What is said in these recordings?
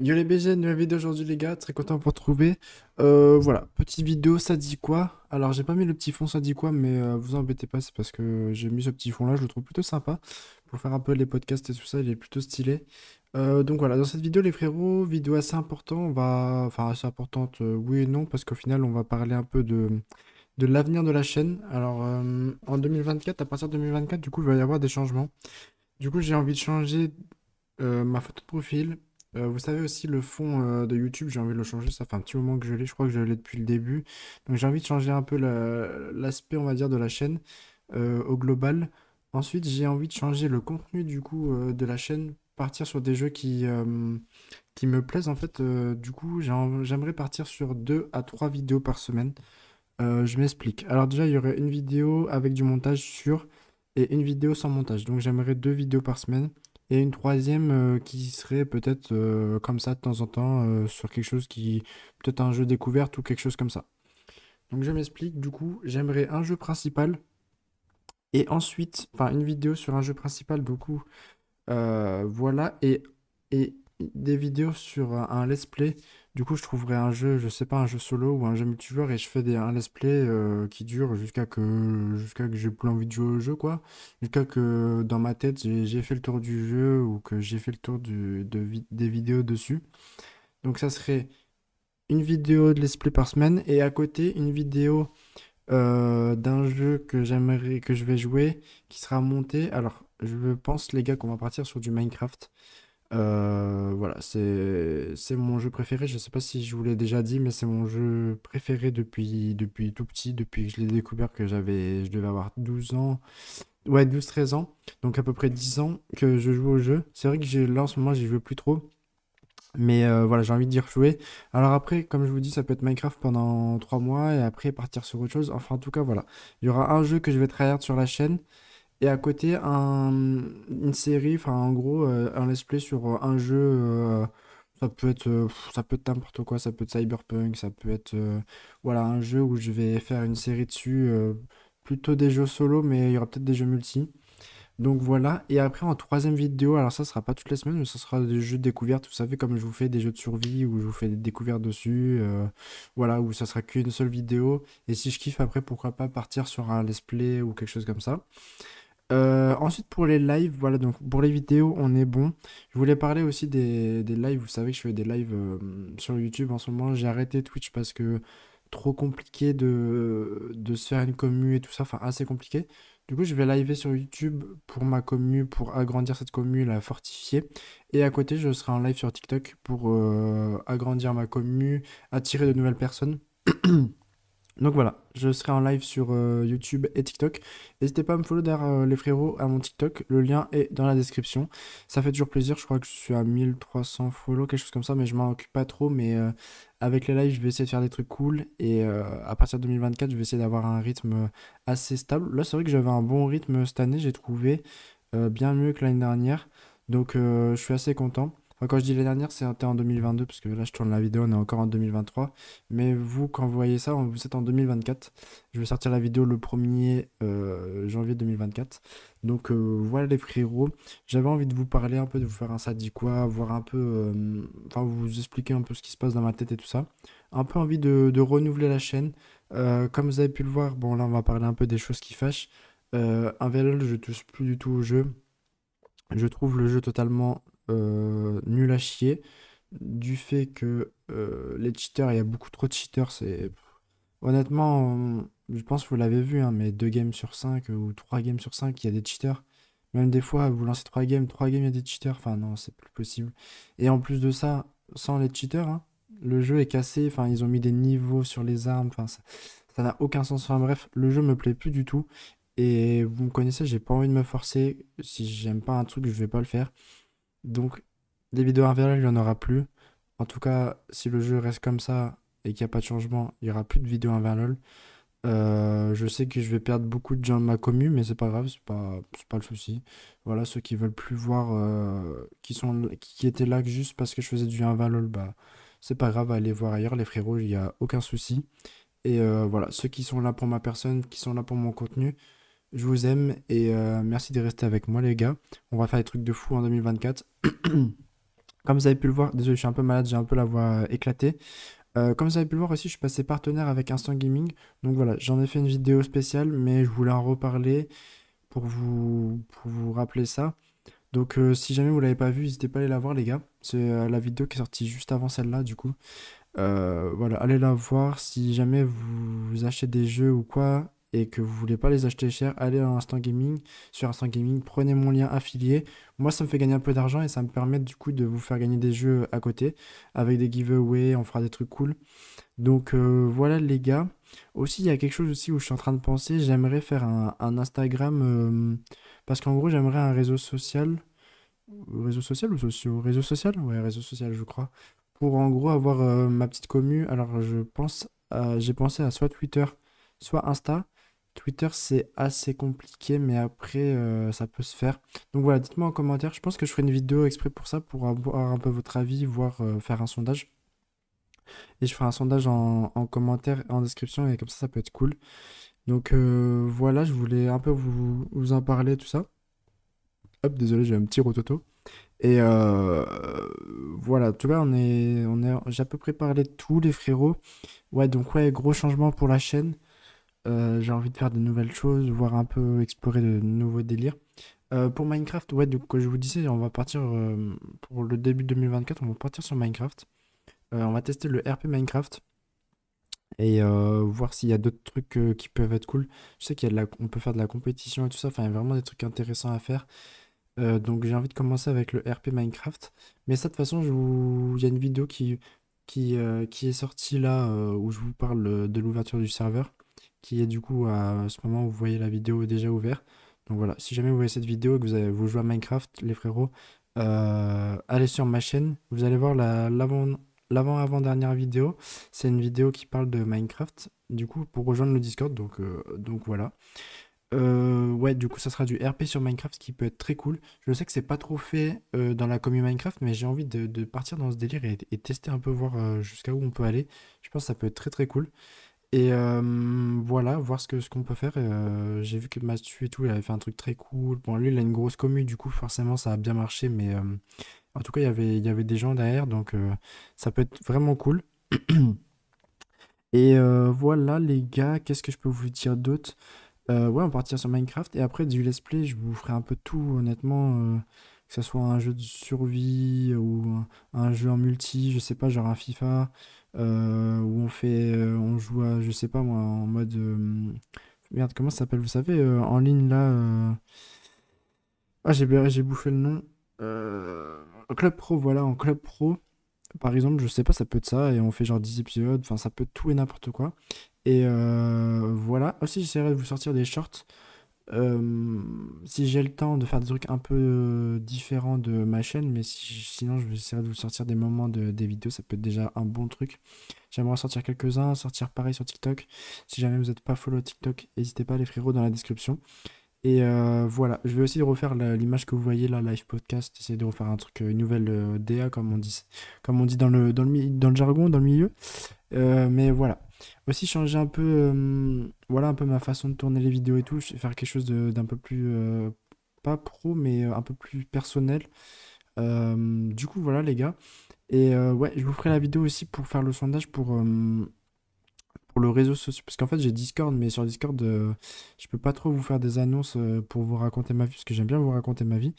Yo les BG, nouvelle vidéo aujourd'hui les gars, très content de vous retrouver. Euh, voilà, petite vidéo, ça dit quoi Alors j'ai pas mis le petit fond, ça dit quoi, mais euh, vous embêtez pas, c'est parce que j'ai mis ce petit fond là, je le trouve plutôt sympa. Pour faire un peu les podcasts et tout ça, il est plutôt stylé. Euh, donc voilà, dans cette vidéo les frérots, vidéo assez importante, on va... Enfin assez importante, oui et non, parce qu'au final on va parler un peu de, de l'avenir de la chaîne. Alors en 2024, à partir de 2024, du coup il va y avoir des changements. Du coup j'ai envie de changer ma photo de profil euh, vous savez aussi le fond euh, de YouTube, j'ai envie de le changer. Ça fait un petit moment que je l'ai, je crois que je l'ai depuis le début. Donc j'ai envie de changer un peu l'aspect, on va dire, de la chaîne euh, au global. Ensuite, j'ai envie de changer le contenu du coup de la chaîne, partir sur des jeux qui, qui me plaisent en fait. du coup, j'aimerais partir sur deux à trois vidéos par semaine. je m'explique. Alors déjà, il y aurait une vidéo avec du montage sur et une vidéo sans montage. Donc j'aimerais deux vidéos par semaine. Et une troisième euh, qui serait peut-être euh, comme ça de temps en temps euh, sur quelque chose qui. Peut-être un jeu découverte ou quelque chose comme ça. Donc je m'explique, du coup, j'aimerais un jeu principal. Et ensuite, enfin une vidéo sur un jeu principal, du coup. voilà. Et, et des vidéos sur un, let's play. Du coup, je trouverai un jeu, je sais pas, un jeu solo ou un jeu multijoueur et je fais des, un let's play euh, qui dure jusqu'à que jusqu'à que j'ai plus envie de jouer au jeu, quoi. Jusqu'à que dans ma tête, j'ai fait le tour du jeu ou que j'ai fait le tour de, des vidéos dessus. Donc, ça serait une vidéo de let's play par semaine et à côté, une vidéo euh, d'un jeu que j'aimerais que je vais jouer qui sera monté. Alors, je pense, les gars, qu'on va partir sur du Minecraft. Euh, voilà, c'est c'est mon jeu préféré. Je sais pas si je vous l'ai déjà dit, mais c'est mon jeu préféré depuis, depuis tout petit, depuis que je l'ai découvert, que j'avais, je devais avoir 12 ans. Ouais, 12-13 ans, donc à peu près 10 ans que je joue au jeu. C'est vrai que j'ai, là en ce moment, j'y joue plus trop. Mais euh, voilà, j'ai envie d'y rejouer. Alors après, comme je vous dis, ça peut être Minecraft pendant 3 mois et après partir sur autre chose. Enfin, en tout cas, voilà. Il y aura un jeu que je vais tryhard sur la chaîne. Et à côté, une série, enfin en gros, euh, un let's play sur euh, un jeu euh, ça peut être ça peut être n'importe quoi ça peut être cyberpunk ça peut être voilà un jeu où je vais faire une série dessus plutôt des jeux solo mais il y aura peut-être des jeux multi donc voilà et après en troisième vidéo alors ça sera pas toutes les semaines mais ça sera des jeux de découverte vous savez comme je vous fais des jeux de survie où je vous fais des découvertes dessus voilà où ça sera qu'une seule vidéo et si je kiffe après pourquoi pas partir sur un let's play ou quelque chose comme ça euh, ensuite, pour les lives, voilà, donc pour les vidéos, on est bon. Je voulais parler aussi des, des lives. Vous savez que je fais des lives euh, sur YouTube en ce moment. J'ai arrêté Twitch parce que trop compliqué de, de se faire une commu et tout ça. Enfin, assez compliqué. Du coup, je vais liver sur YouTube pour ma commu, pour agrandir cette commu, la fortifier. Et à côté, je serai en live sur TikTok pour euh, agrandir ma commu, attirer de nouvelles personnes. Donc voilà, je serai en live sur euh, YouTube et TikTok. N'hésitez pas à me follow derrière euh, les frérots à mon TikTok. Le lien est dans la description. Ça fait toujours plaisir. Je crois que je suis à 1300 follow, quelque chose comme ça, mais je m'en occupe pas trop. Mais euh, avec les lives, je vais essayer de faire des trucs cool. Et à partir de 2024, je vais essayer d'avoir un rythme assez stable. Là, c'est vrai que j'avais un bon rythme cette année. J'ai trouvé bien mieux que l'année dernière. Donc, je suis assez content quand je dis les dernières, c'était en 2022, parce que là, je tourne la vidéo, on est encore en 2023. Mais vous, quand vous voyez ça, vous êtes en 2024. Je vais sortir la vidéo le 1er euh, janvier 2024. Donc euh, voilà les frérots. J'avais envie de vous parler un peu, de vous faire un ça dit quoi, voir un peu, euh, enfin vous expliquer un peu ce qui se passe dans ma tête et tout ça. Un peu envie de, renouveler la chaîne. comme vous avez pu le voir, bon là on va parler un peu des choses qui fâchent. un VLL, je touche plus du tout au jeu. Je trouve le jeu totalement euh, nul à chier. Du fait que euh, les cheaters, il y a beaucoup trop de cheaters. C'est... Honnêtement, euh, je pense que vous l'avez vu, hein, mais 2 games sur 5 ou 3 games sur 5, il y a des cheaters. Même des fois, vous lancez 3 games, 3 games, il y a des cheaters. Enfin, non, c'est plus possible. Et en plus de ça, sans les cheaters, hein, le jeu est cassé. Enfin, ils ont mis des niveaux sur les armes. Enfin, ça n'a aucun sens. Enfin, bref, le jeu me plaît plus du tout. Et vous me connaissez, j'ai pas envie de me forcer. Si j'aime pas un truc, je vais pas le faire. Donc, les vidéos invernales, il n'y en aura plus. En tout cas, si le jeu reste comme ça et qu'il n'y a pas de changement, il n'y aura plus de vidéos InvaLol. Euh, je sais que je vais perdre beaucoup de gens de ma commu, mais c'est pas grave, c'est pas, pas le souci. Voilà, ceux qui veulent plus voir, euh, qui, sont, qui étaient là juste parce que je faisais du 1 lol bah, c'est pas grave, allez voir ailleurs, les frérots, il n'y a aucun souci. Et euh, voilà, ceux qui sont là pour ma personne, qui sont là pour mon contenu, je vous aime et euh, merci de rester avec moi, les gars. On va faire des trucs de fou en 2024. comme vous avez pu le voir, désolé, je suis un peu malade, j'ai un peu la voix euh, éclatée. Euh, comme vous avez pu le voir aussi, je suis passé partenaire avec Instant Gaming. Donc voilà, j'en ai fait une vidéo spéciale, mais je voulais en reparler pour vous, pour vous rappeler ça. Donc si jamais vous l'avez pas vu, n'hésitez pas à aller la voir les gars. C'est la vidéo qui est sortie juste avant celle-là du coup. voilà, allez la voir si jamais vous achetez des jeux ou quoi et que vous voulez pas les acheter cher, allez à Instant Gaming, sur Instant Gaming, prenez mon lien affilié. Moi, ça me fait gagner un peu d'argent et ça me permet du coup de vous faire gagner des jeux à côté avec des giveaways, on fera des trucs cool. Donc euh, voilà les gars. Aussi, il y a quelque chose aussi où je suis en train de penser, j'aimerais faire un, Instagram euh, parce qu'en gros, j'aimerais un réseau social. Réseau social ou sociaux Réseau social Ouais, réseau social, je crois. Pour en gros avoir euh, ma petite commu. Alors, je pense j'ai pensé à soit Twitter, soit Insta. Twitter, c'est assez compliqué, mais après, euh, ça peut se faire. Donc voilà, dites-moi en commentaire. Je pense que je ferai une vidéo exprès pour ça, pour avoir un peu votre avis, voire euh, faire un sondage. Et je ferai un sondage en, en, commentaire, en description, et comme ça, ça peut être cool. Donc euh, voilà, je voulais un peu vous, en parler, tout ça. Hop, désolé, j'ai un petit rototo. Et voilà, tout là, on est, on est, j'ai à peu près parlé de tous les frérots. Ouais, donc ouais, gros changement pour la chaîne. Euh, j'ai envie de faire de nouvelles choses, voir un peu explorer de nouveaux délires. Euh, pour Minecraft, ouais, donc comme je vous disais, on va partir euh, pour le début 2024, on va partir sur Minecraft. on va tester le RP Minecraft et voir s'il y a d'autres trucs qui peuvent être cool. Je sais qu'on peut faire de la compétition et tout ça, enfin, il y a vraiment des trucs intéressants à faire. donc j'ai envie de commencer avec le RP Minecraft. Mais ça, de toute façon, je vous... il y a une vidéo qui, qui, qui est sortie là où je vous parle de l'ouverture du serveur qui est du coup à ce moment où vous voyez la vidéo déjà ouverte. Donc voilà, si jamais vous voyez cette vidéo et que vous, avez, vous jouez à Minecraft, les frérots, euh, allez sur ma chaîne, vous allez voir l'avant-avant-dernière vidéo. C'est une vidéo qui parle de Minecraft, du coup, pour rejoindre le Discord, donc, euh, donc voilà. Euh, ouais, du coup, ça sera du RP sur Minecraft, ce qui peut être très cool. Je sais que c'est pas trop fait dans la commune Minecraft, mais j'ai envie de, partir dans ce délire et, tester un peu, voir jusqu'à où on peut aller. Je pense que ça peut être très très cool. Et voilà, voir ce que ce qu'on peut faire. j'ai vu que Mathieu et tout, il avait fait un truc très cool. Bon, lui, il a une grosse commu, du coup, forcément, ça a bien marché. Mais en tout cas, il y avait, il y avait des gens derrière, donc ça peut être vraiment cool. et voilà, les gars, qu'est-ce que je peux vous dire d'autre Ouais, on partira sur Minecraft. Et après, du let's play, je vous ferai un peu tout, honnêtement ce soit un jeu de survie ou un jeu en multi, je sais pas, genre un FIFA, euh, où on fait, euh, on joue à, je sais pas moi, en mode. Euh, merde, comment ça s'appelle Vous savez, en ligne là. Ah, j'ai, j'ai bouffé le nom. Club Pro, voilà, en Club Pro, par exemple, je sais pas, ça peut être ça, et on fait genre 10 épisodes, enfin, ça peut être tout et n'importe quoi. Et voilà, aussi, ah, j'essaierai de vous sortir des shorts. Euh, si j'ai le temps de faire des trucs un peu euh, différents de ma chaîne, mais sinon je vais essayer de vous sortir des moments de, des vidéos, ça peut être déjà un bon truc. J'aimerais sortir quelques-uns, sortir pareil sur TikTok. Si jamais vous n'êtes pas follow TikTok, n'hésitez pas les frérot dans la description. Et euh, voilà, je vais aussi refaire l'image que vous voyez là, live podcast, essayer de refaire un truc, une nouvelle DA comme on dit, comme on dit dans le, dans le, dans le jargon, dans le milieu. mais voilà aussi changer un peu, euh, voilà, un peu ma façon de tourner les vidéos et tout, faire quelque chose d'un peu plus, euh, pas pro, mais euh, un peu plus personnel. du coup, voilà, les gars. Et ouais, je vous ferai la vidéo aussi pour faire le sondage pour, pour le réseau social. Parce qu'en fait, j'ai Discord, mais sur Discord, je peux pas trop vous faire des annonces pour vous raconter ma vie, parce que j'aime bien vous raconter ma vie.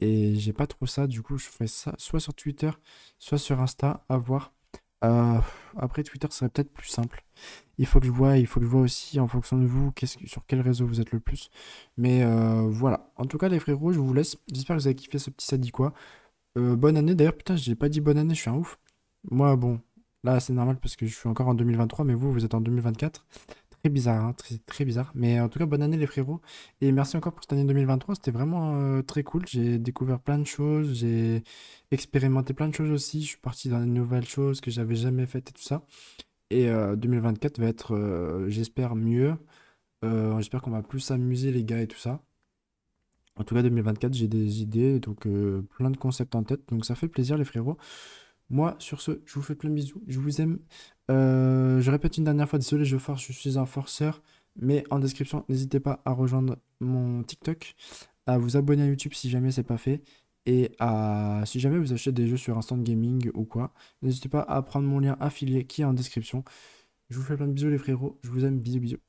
Et j'ai pas trop ça, du coup, je ferai ça soit sur Twitter, soit sur Insta, à voir. Euh, après Twitter serait peut-être plus simple. Il faut que je vois, il faut que je vois aussi en fonction de vous que, sur quel réseau vous êtes le plus. Mais euh, voilà. En tout cas les frérots, je vous laisse. J'espère que vous avez kiffé ce petit ça quoi. Euh, bonne année d'ailleurs, putain, j'ai pas dit bonne année, je suis un ouf. Moi bon, là c'est normal parce que je suis encore en 2023, mais vous vous êtes en 2024 très bizarre, hein, très, bizarre. Mais en tout cas, bonne année les frérots. Et merci encore pour cette année 2023. C'était vraiment euh, très cool. J'ai découvert plein de choses. J'ai expérimenté plein de choses aussi. Je suis parti dans des nouvelles choses que j'avais jamais faites et tout ça. Et 2024 euh, va être, euh, j'espère, mieux. j'espère qu'on va plus s'amuser les gars et tout ça. En tout cas, 2024, j'ai des idées, donc plein de concepts en tête. Donc ça fait plaisir les frérots. Moi, sur ce, je vous fais plein de bisous. Je vous aime. Euh, je répète une dernière fois, désolé, je force, je suis un forceur. Mais en description, n'hésitez pas à rejoindre mon TikTok, à vous abonner à YouTube si jamais c'est pas fait. Et à, si jamais vous achetez des jeux sur Instant Gaming ou quoi, n'hésitez pas à prendre mon lien affilié qui est en description. Je vous fais plein de bisous les frérots, je vous aime, bisous bisous.